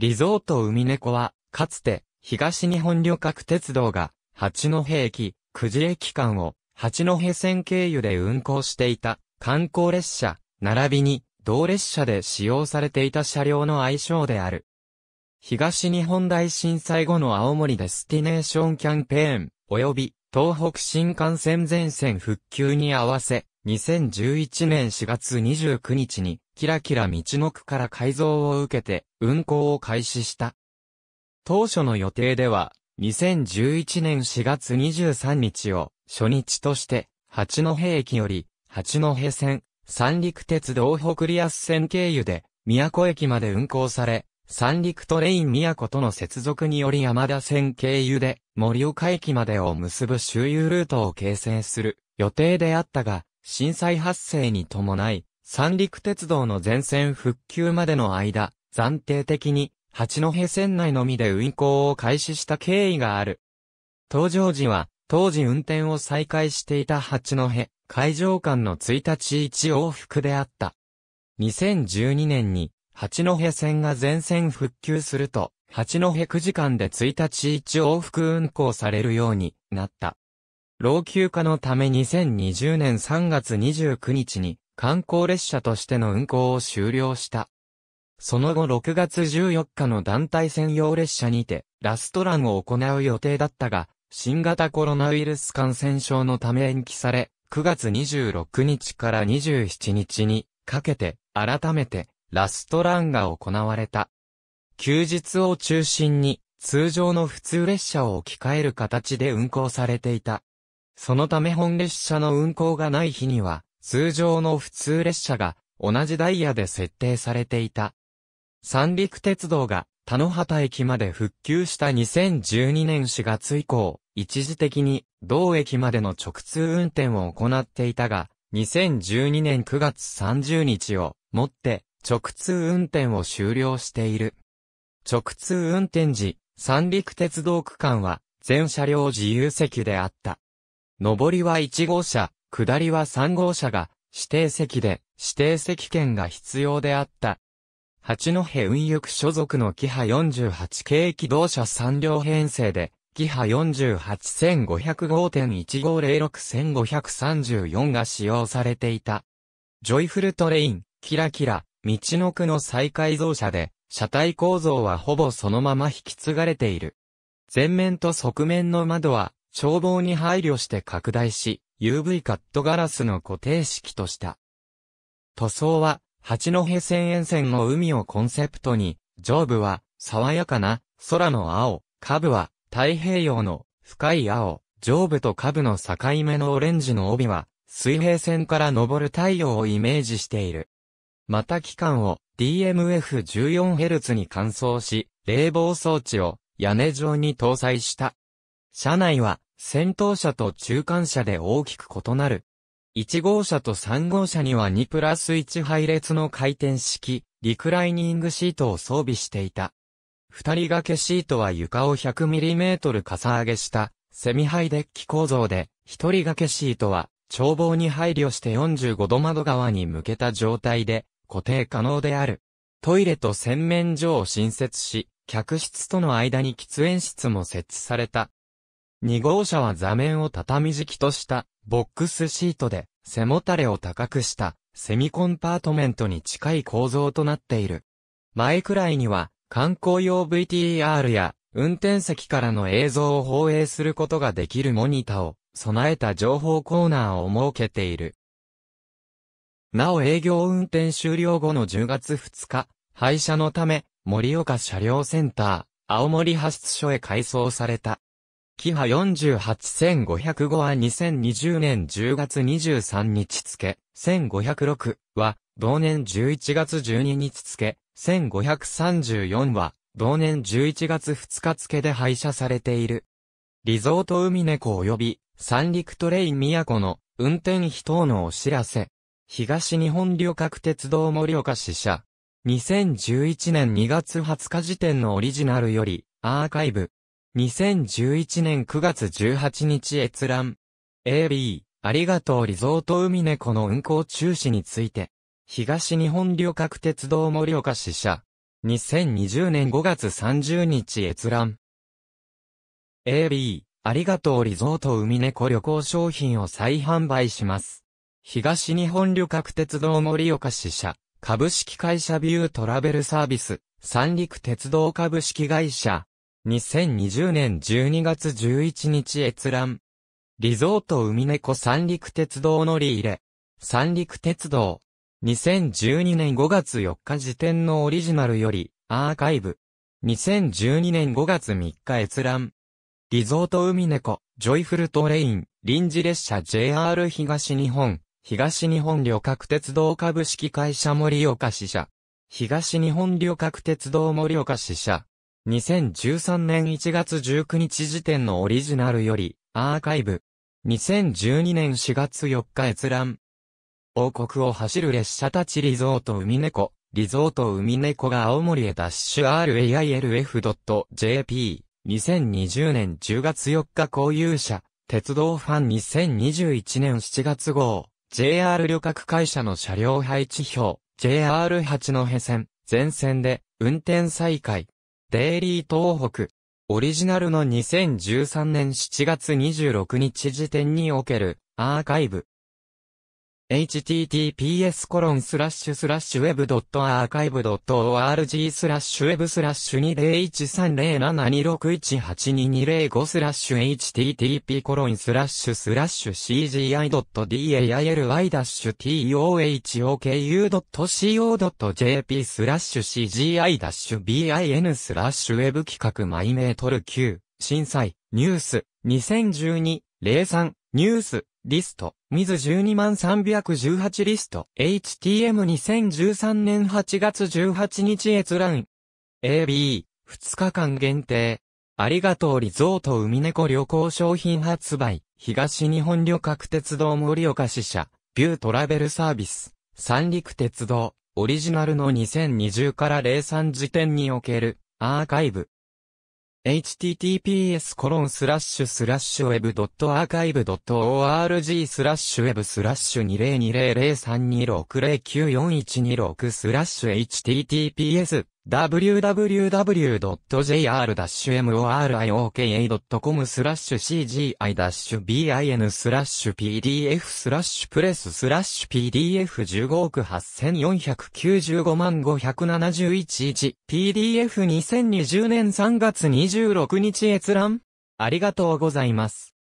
リゾート海猫は、かつて、東日本旅客鉄道が、八戸駅、九時駅間を、八戸線経由で運行していた、観光列車、並びに、同列車で使用されていた車両の愛称である。東日本大震災後の青森デスティネーションキャンペーン、及び、東北新幹線全線復旧に合わせ、2011年4月29日に、キラキラ道の区から改造を受けて運行を開始した。当初の予定では、2011年4月23日を初日として、八戸駅より八戸線、三陸鉄道北リアス線経由で、宮古駅まで運行され、三陸トレイン宮古との接続により山田線経由で、盛岡駅までを結ぶ周遊ルートを形成する予定であったが、震災発生に伴い、三陸鉄道の全線復旧までの間、暫定的に、八戸線内のみで運行を開始した経緯がある。搭乗時は、当時運転を再開していた八戸、海上間の1日1往復であった。2012年に、八戸線が全線復旧すると、八戸9時間で1日1往復運行されるようになった。老朽化のため2020年3月29日に観光列車としての運行を終了した。その後6月14日の団体専用列車にて、ラストランを行う予定だったが、新型コロナウイルス感染症のため延期され、9月26日から27日にかけて、改めて、ラストランが行われた。休日を中心に、通常の普通列車を置き換える形で運行されていた。そのため本列車の運行がない日には、通常の普通列車が同じダイヤで設定されていた。三陸鉄道が田野畑駅まで復旧した2012年4月以降、一時的に同駅までの直通運転を行っていたが、2012年9月30日をもって直通運転を終了している。直通運転時、三陸鉄道区間は全車両自由席であった。上りは1号車、下りは3号車が指定席で指定席券が必要であった。八戸運輸区所属のキハ48系機動車3両編成で、キハ48505.1506-1534が使用されていた。ジョイフルトレイン、キラキラ、道の区の再改造車で、車体構造はほぼそのまま引き継がれている。前面と側面の窓は、消防に配慮して拡大し、UV カットガラスの固定式とした。塗装は、八戸線沿線の海をコンセプトに、上部は、爽やかな、空の青、下部は、太平洋の、深い青、上部と下部の境目のオレンジの帯は、水平線から昇る太陽をイメージしている。また機関を DMF14Hz に換装し、冷房装置を屋根上に搭載した。車内は先頭車と中間車で大きく異なる。1号車と3号車には2プラス1配列の回転式、リクライニングシートを装備していた。二人掛けシートは床を 100mm かさ上げしたセミハイデッキ構造で、一人掛けシートは眺望に配慮して45度窓側に向けた状態で固定可能である。トイレと洗面所を新設し、客室との間に喫煙室も設置された。2号車は座面を畳敷きとしたボックスシートで背もたれを高くしたセミコンパートメントに近い構造となっている。前くらいには観光用 VTR や運転席からの映像を放映することができるモニタを備えた情報コーナーを設けている。なお営業運転終了後の10月2日、廃車のため、森岡車両センター、青森発出所へ改装された。キハ48505は2020年10月23日付、1506は、同年11月12日付、1534は、同年11月2日付で廃車されている。リゾート海猫及び、三陸トレイン都の運転費等のお知らせ。東日本旅客鉄道盛岡支社。2011年2月20日時点のオリジナルより、アーカイブ、2011年9月18日閲覧。AB、ありがとうリゾート海猫の運行中止について。東日本旅客鉄道盛岡支社。2020年5月30日閲覧。AB、ありがとうリゾート海猫旅行商品を再販売します。東日本旅客鉄道盛岡支社、株式会社ビュートラベルサービス、三陸鉄道株式会社、2020年12月11日閲覧。リゾート海猫三陸鉄道乗り入れ。三陸鉄道。2012年5月4日時点のオリジナルより、アーカイブ。2012年5月3日閲覧。リゾート海猫、ジョイフルトレイン、臨時列車 JR 東日本、東日本旅客鉄道株式会社盛岡支社。東日本旅客鉄道盛岡支社。2013年1月19日時点のオリジナルより、アーカイブ。2012年4月4日閲覧。王国を走る列車たちリゾート海猫、リゾート海猫が青森へダッシュ railf.jp。2020年10月4日公有者、鉄道ファン2021年7月号、JR 旅客会社の車両配置表、JR 八戸線、全線で、運転再開。デイリー東北。オリジナルの2013年7月26日時点におけるアーカイブ。https コロンスラッシュスアーカイブ org w e b シュスラッシュ2013072618220ス http cgi.daily-tohoku.co.jp スラッシュ cgi-bin スラッシュ企画マイメートル9震災ニュース2012-03ニュースリスト水12318リスト、HTM2013 年8月18日閲覧。AB、2日間限定。ありがとうリゾート海猫旅行商品発売。東日本旅客鉄道盛岡支社、ビュートラベルサービス。三陸鉄道、オリジナルの2020から03時点における、アーカイブ。https コロンスラッシュスラッシュウェブドットアーカイブドット org スラッシュウェブスラッシュ2020032609412スラッシュ https www.jr-moriok.com スラッシュ cgi-bin スラッシュ pdf スラッシュプレススラッシュ pdf15 億8495万571 1pdf2020 年3月26日閲覧ありがとうございます。